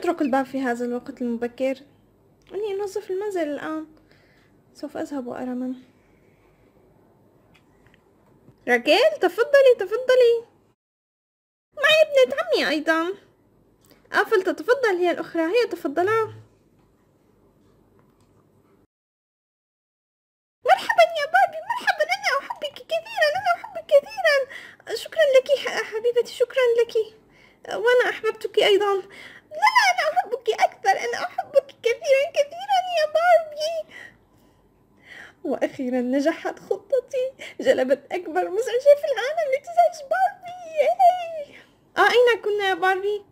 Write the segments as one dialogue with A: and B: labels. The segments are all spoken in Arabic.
A: أترك الباب في هذا الوقت المبكر إني أنظف المنزل الآن سوف أذهب وأرى من راكيل تفضلي تفضلي معي ابنة عمي أيضا آفل تتفضل هي الأخرى هي تفضلا مرحبا يا بابي مرحبا أنا أحبك كثيرا أنا أحبك كثيرا شكرا لك حبيبتي شكرا لك وأنا أحببتك أيضا أحبك أكثر أنا أحبك كثيرا كثيرا يا باربي وأخيرا نجحت خطتي جلبت أكبر مزعجة في العالم لتزعج باربي ياي. آه أين كنا يا باربي؟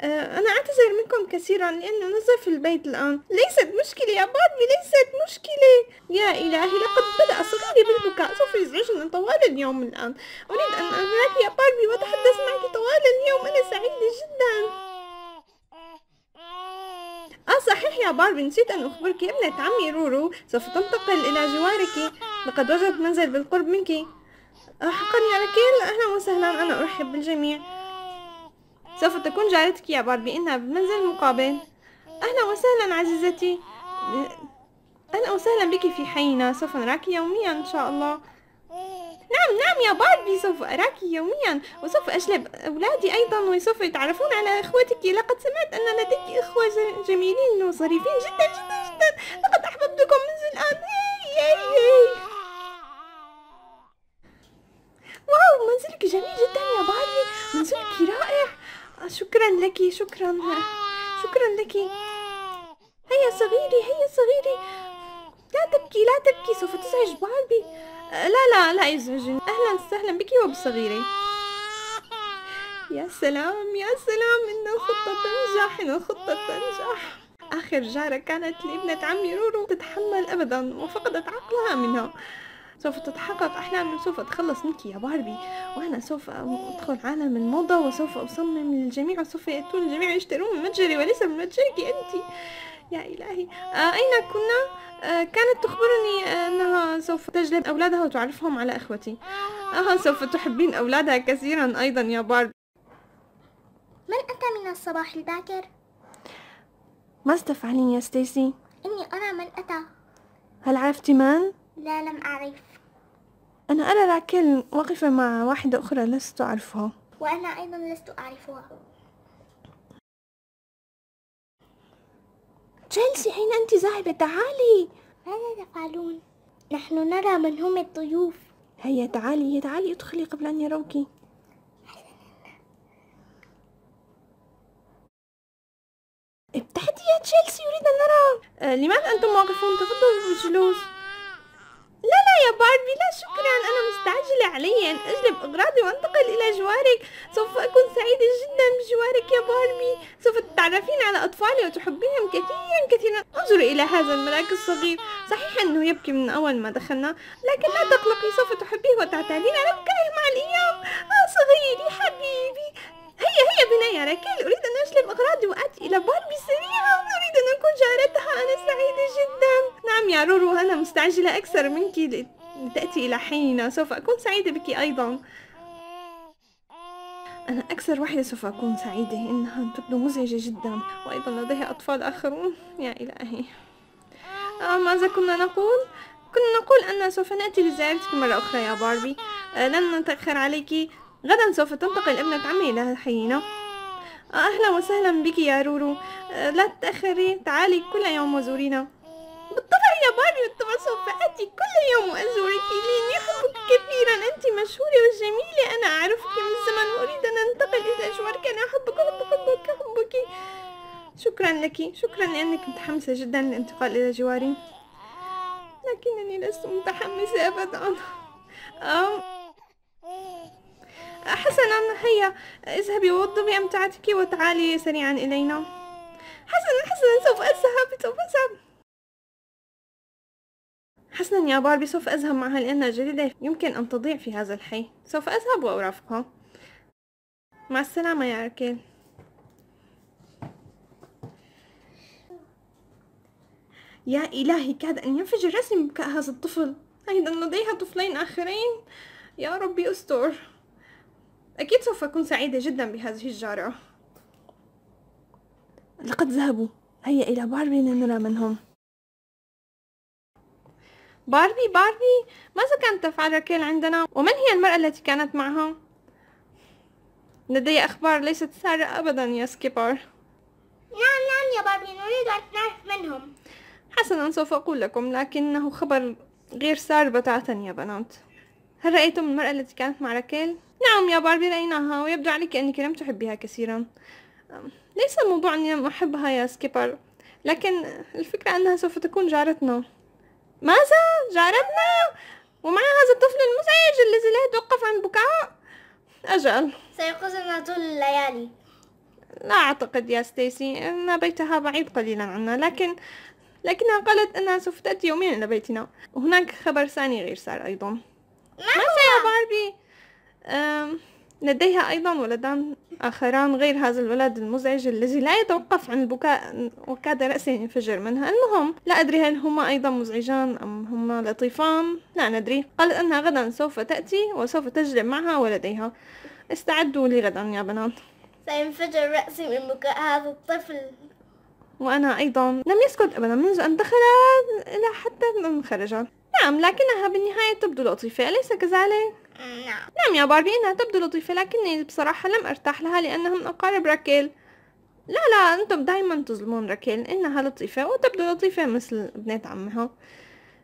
A: آه، أنا أعتذر منكم كثيرا لأنه نظف في البيت الآن ليست مشكلة يا باربي ليست مشكلة يا إلهي لقد بدأ صغيري بالبكاء سوف يزعجنا طوال اليوم الآن أريد أن أراك يا باربي وأتحدث معك طوال اليوم أنا سعيدة جدا آه صحيح يا باربي نسيت أن أخبرك ابنة عمي رورو سوف تنتقل إلى جوارك لقد وجدت منزل بالقرب منك آه، حقا يا ركيل أهلا وسهلا أنا أرحب بالجميع سوف تكون جارتك يا باربي إنها بمنزل المقابل أهلا وسهلا عزيزتي أه، أهلا وسهلا بك في حينا سوف نراك يوميا إن شاء الله نعم نعم يا باربي سوف أراك يوميا وسوف أجلب أولادي أيضا وسوف يتعرفون على إخوتك لقد سمعت أن لديك إخوة جميلين وظريفين جدا جدا جدا لقد أحببتكم منذ الآن واو منزلك جميل جدا يا باربي منزلك رائع شكرا لك شكرا شكرا لك هيا صغيري هيا صغيري لا تبكي لا تبكي سوف تزعج باربي لا لا لا يزعجني أهلا وسهلا بك وبصغيري يا سلام يا سلام إن الخطة تنجح إن الخطة تنجح آخر جارة كانت لابنة عمي رورو تتحمل أبدا وفقدت عقلها منها سوف تتحقق أحلامي وسوف أتخلص منك يا باربي وأنا سوف أدخل عالم الموضة وسوف أصمم للجميع وسوف يأتون الجميع يشترون من متجري وليس من متجرك أنت يا إلهي آه، آه. أين كنا؟ آه، كانت تخبرني أنها سوف تجلب أولادها وتعرفهم على إخوتي أها سوف تحبين أولادها كثيرا أيضا يا بارد من أتى من الصباح الباكر؟ ماذا تفعلين يا ستيسي؟ إني أرى من أتى هل عرفت من؟ لا لم أعرف أنا أرى راكل واقفة مع واحدة أخرى لست أعرفها وأنا أيضا لست أعرفها تشيلسي حين أنت ذاهبة تعالي ماذا تفعلون؟ نحن نرى من هم الضيوف هيا تعالي هيا تعالي ادخلي قبل أن يروك ابتعدي يا تشيلسي يريد أن نرى آه لماذا أنتم واقفون تفضلوا بالجلوس يا باربي لا شكرا أنا آه. مستعجلة علي أن أجلب أغراضي وأنتقل إلى جوارك سوف أكون سعيدة جدا بجوارك يا باربي سوف تتعرفين على أطفالي وتحبينهم كثيرا كثيرا انظري إلى هذا الملاك الصغير صحيح أنه يبكي من أول ما دخلنا لكن لا تقلقي سوف تحبيه وتعتادين على بكائه مع الأيام آه صغيري حبيبي هيا هيا بنا يا راكيل أريد أن أجلب أغراضي وآتي إلى باربي سريعا أريد أن أكون جارتها أنا سعيدة جدا نعم يا رورو مستعجلة أكثر منك لتأتي إلى حيننا سوف أكون سعيدة بك أيضا أنا أكثر وحدة سوف أكون سعيدة إنها تبدو مزعجة جدا وأيضا لديها أطفال آخرون يا إلهي آه ماذا كنا نقول؟ كنا نقول أن سوف نأتي لزيارتك مرة أخرى يا باربي آه لن نتأخر عليك غدا سوف تنتقل ابنة عمي إلى حينا آه، أهلا وسهلا بك يا رورو آه، لا تتأخري تعالي كل يوم وزورينا بالطبع يا ماريو التواصل فأتي كل يوم وأزورك إلين يحبك كثيرا أنت مشهورة وجميلة أنا أعرفك من زمن وأريد أن أنتقل إلى أجوارك أنا أحبك وأتفقدك أحبك شكرا لك شكرا لأنك متحمسة جدا للانتقال إلى جواري لكنني لست متحمسة أبدا حسنا هيا اذهبي وضبي أمتعتك وتعالي سريعا إلينا حسنا حسنا سوف أذهب سوف أذهب حسنا يا باربي سوف أذهب معها لأنها جديدة يمكن أن تضيع في هذا الحي سوف أذهب وأرافقها مع السلامة يا أركيل يا إلهي كاد أن ينفجر رسم بكاء هذا الطفل أيضا لديها طفلين آخرين يا ربي أستر أكيد سوف أكون سعيدة جدا بهذه الجارة لقد ذهبوا هيا إلى باربي لنرى منهم هم باربي باربي ماذا كانت تفعل راكيل عندنا ومن هي المرأة التي كانت معها لدي أخبار ليست سارة أبدا يا سكيبر نعم نعم يا باربي نريد أن نعرف منهم حسنا سوف أقول لكم لكنه خبر غير سار بتاتا يا بنات هل رأيتم المرأة التي كانت مع راكيل؟ نعم يا باربي رأيناها ويبدو عليك أنك لم تحبيها كثيرا ليس الموضوع أني لم أحبها يا سكيبر لكن الفكرة أنها سوف تكون جارتنا ماذا جارتنا ومع هذا الطفل المزعج الذي لا يتوقف عن بكاء أجل سيقظنا طول الليالي لا أعتقد يا ستيسي أن بيتها بعيد قليلا عنا لكن لكنها قالت أنها سوف تأتي يوميا إلى بيتنا وهناك خبر ثاني غير سار أيضا ماذا يا باربي؟ أم... لديها أيضا ولدان آخران غير هذا الولد المزعج الذي لا يتوقف عن البكاء وكاد رأسه ينفجر منها المهم لا أدري هل هما أيضا مزعجان أم هما لطيفان لا ندري قالت أنها غدا سوف تأتي وسوف تجلب معها ولديها استعدوا لغدا يا بنات سينفجر رأسي من بكاء هذا الطفل وأنا أيضا لم يسكت أبدا منذ أن دخل إلى حتى أن خرج نعم لكنها بالنهاية تبدو لطيفة أليس كذلك؟ نعم نعم يا باربي إنها تبدو لطيفة لكني بصراحة لم أرتاح لها لأنها من أقارب راكيل لا لا أنتم دايما تظلمون راكيل إنها لطيفة وتبدو لطيفة مثل بنات عمها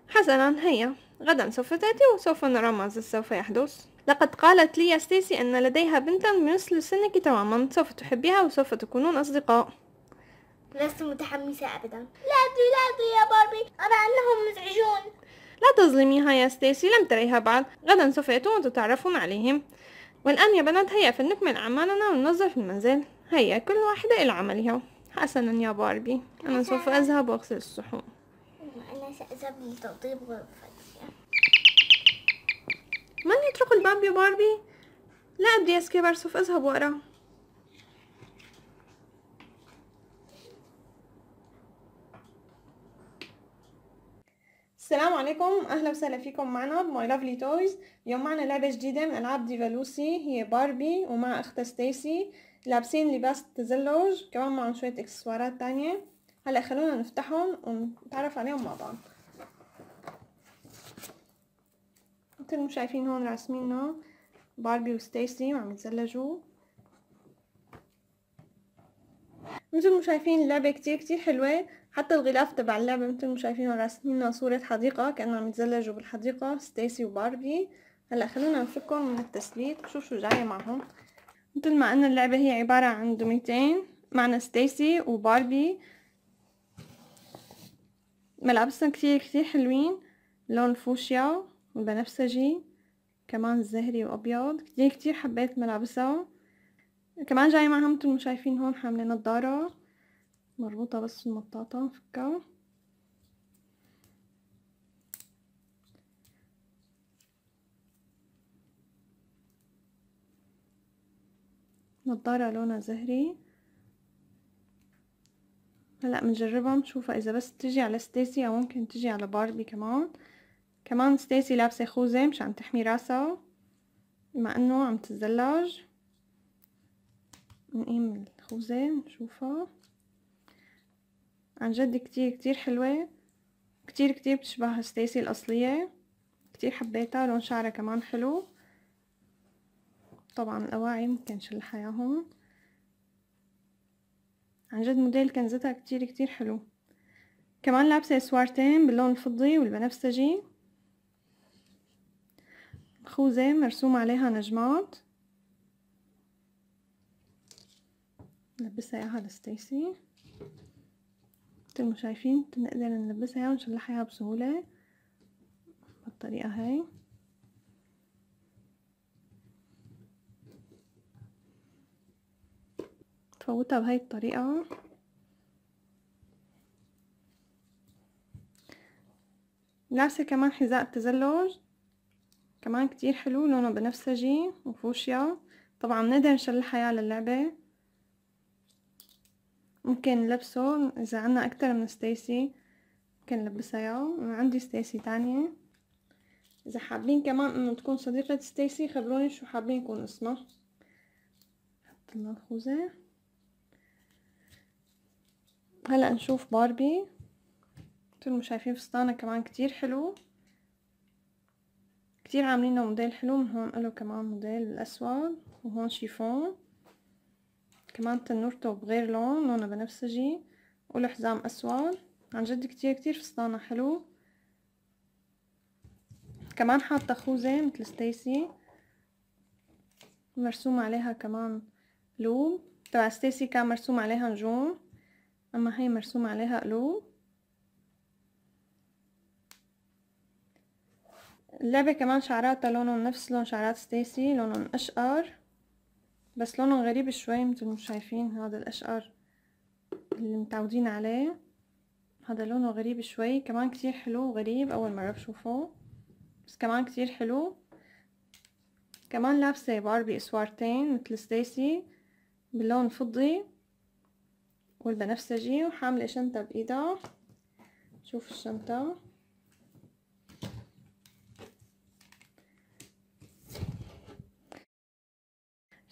A: حسنا هيا غدا سوف تأتي وسوف نرى ماذا سوف يحدث لقد قالت لي يا ستيسي أن لديها بنتا مثل سنك تماما سوف تحبيها وسوف تكونون أصدقاء لست متحمسة أبدا لا أدري لا يا باربي أرى أنهم مزعجون لا تظلميها يا ستيسي لم تريها بعد غدا سوف يأتون وتتعرفون عليهم والآن يا بنات هيا فلنكمل أعمالنا وننظف المنزل هيا كل واحدة إلى عملها حسنا يا باربي أنا سوف أذهب وأغسل الصحون أنا سأذهب لتنظيف غرفتي من يطرق الباب يا باربي؟ لا أبدي يا سكيبر سوف أذهب وأراه السلام عليكم اهلا وسهلا فيكم معنا بماي لافلي تويز اليوم معنا لعبه جديده من العاب ديفالوسي هي باربي ومع اختها ستيسي لابسين لباس تزلج كمان معهم شويه اكسسوارات تانية هلا خلونا نفتحهم ونتعرف عليهم مع بعض مثل ما شايفين هون راسمينه باربي وستيسي وعم يتزلجوا ما شايفين اللعبة كتير كتير حلوة حتى الغلاف تبع اللعبة ما شايفين راسمين صورة حديقة كأنه عم يتزلجوا بالحديقة ستيسي وباربي هلا خلونا نفكهم من التسليك شوف شو جاي معهم مثل ما قلنا اللعبة هي عبارة عن دوميتين معنا ستيسي وباربي ملابسهم كتير كتير حلوين لون الفوشيا والبنفسجي كمان الزهري وابيض كتير كتير حبيت ملابسهم كمان جاي معها مثل ما شايفين هون حامله نظاره مربوطه بس المطاطه مفكها نظاره لونها زهري هلا بنجربها نشوفها اذا بس تجي على ستيسي او ممكن تجي على باربي كمان كمان ستيسي لابسه خوذه مشان تحمي راسها بما انه عم تتزلج نقيم الخوذه نشوفها عن جد كتير كتير حلوه كتير كتير بتشبه ستيسي الاصليه كتير حبيتها لون شعرها كمان حلو طبعا الأواعي ممكن نشلح ياهم عن جد موديل كنزتها كتير كتير حلو كمان لابسة سوارتين باللون الفضي والبنفسجي خوذة مرسوم عليها نجمات نلبسها اياها لستيسي مثل ما شايفين نقدر نلبسها اياها ونشلحها اياها بسهولة بالطريقة هاي تفوتها بهاي الطريقة لابسة كمان حذاء التزلج كمان كتير حلو لونه بنفسجي وفوشيا طبعا بنقدر نشلحها يا للعبة ممكن لبسه اذا عنا اكتر من ستيسي ممكن نلبسها اياه عندي ستيسي تانية اذا حابين كمان انه تكون صديقة ستيسي خبروني شو حابين يكون اسمها حط لنا الخوذة هلا نشوف باربي مثل شايفين فستانها كمان كتير حلو كتير عاملينه موديل حلو من هون له كمان موديل الاسود وهون شيفون كمان تنورته بغير لون لونه بنفسجي والحزام اسود عن جد كتير كتير فستانه حلو كمان حاطه خوذه مثل ستيسي مرسوم عليها كمان قلوب تبع ستيسي كان مرسوم عليها نجوم اما هي مرسوم عليها قلوب اللعبة كمان شعراتها لونهم نفس لون شعرات ستيسي لونهم أشقر بس لونه غريب شوي مثل ما شايفين هذا الاشقر اللي متعودين عليه هذا لونه غريب شوي كمان كتير حلو وغريب اول مرة بشوفه بس كمان كتير حلو كمان لابسة باربي اسوارتين مثل ستيسي باللون فضي والبنفسجي وحاملة شنطة بايدها شوف الشنطة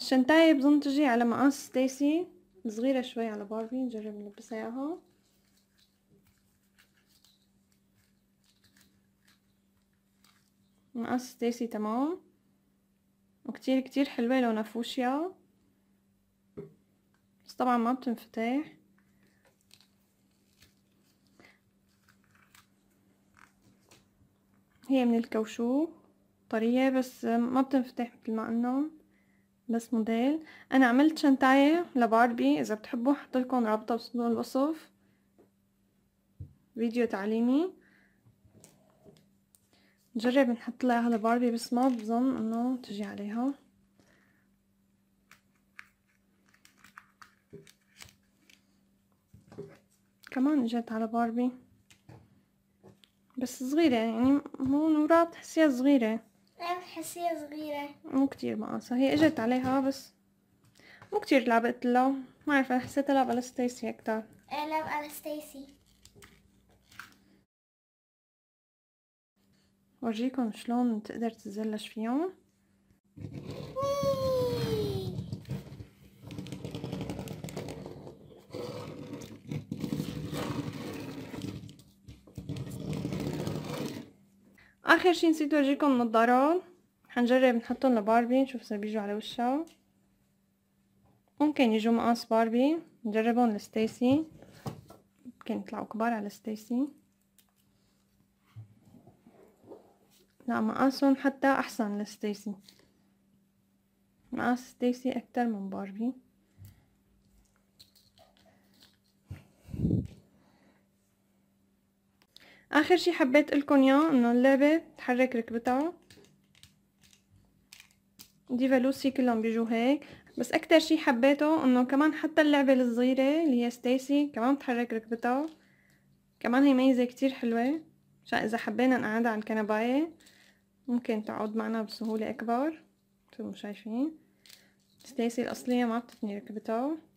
A: الشنطاية بظن تجي على مقاس ستيسي صغيرة شوي على باربي نجرب نلبسها اياها مقاس ستيسي تمام وكتير كتير حلوة لونها فوشيا بس طبعا ما بتنفتح هي من الكوشوب طرية بس ما بتنفتح مثل ما قلنا بس موديل انا عملت شنطاية لباربي اذا بتحبوا حطلكن لكم رابطه بصندوق الوصف فيديو تعليمي نجرب نحط لها لباربي بس ما بظن انه تجي عليها كمان اجت على باربي بس صغيرة يعني مو نورا بتحسيها صغيرة حسية صغيرة مو كتير مقاسة هي اجت عليها بس مو كتير لعبت له ما عارفة أنا حسيتها لعبة ستيسي أكتر ايه لعبة على ستيسي ورجيكم شلون تقدر تتزلج فيهم اخر شي نسيت ورجيكم نظارات هنجرب نحطهم لباربي نشوف اذا بيجوا على وشها ممكن يجوا مقاس باربي نجربهم لستيسي ممكن يطلعوا كبار على ستيسي لا مقاسهم حتى احسن لستيسي مقاس ستيسي اكتر من باربي اخر شي حبيت لكم اياه انه اللعبه بتحرك ركبتها ديفا لوسي كلهم بيجوا هيك بس اكتر شي حبيته انه كمان حتى اللعبة الصغيرة اللي هي ستيسي كمان بتحرك ركبتها كمان هي ميزة كتير حلوة عشان اذا حبينا نقعدها على الكنباية ممكن تقعد معنا بسهولة اكبر مثل ما شايفين ستيسي الاصلية ما بتتني ركبتها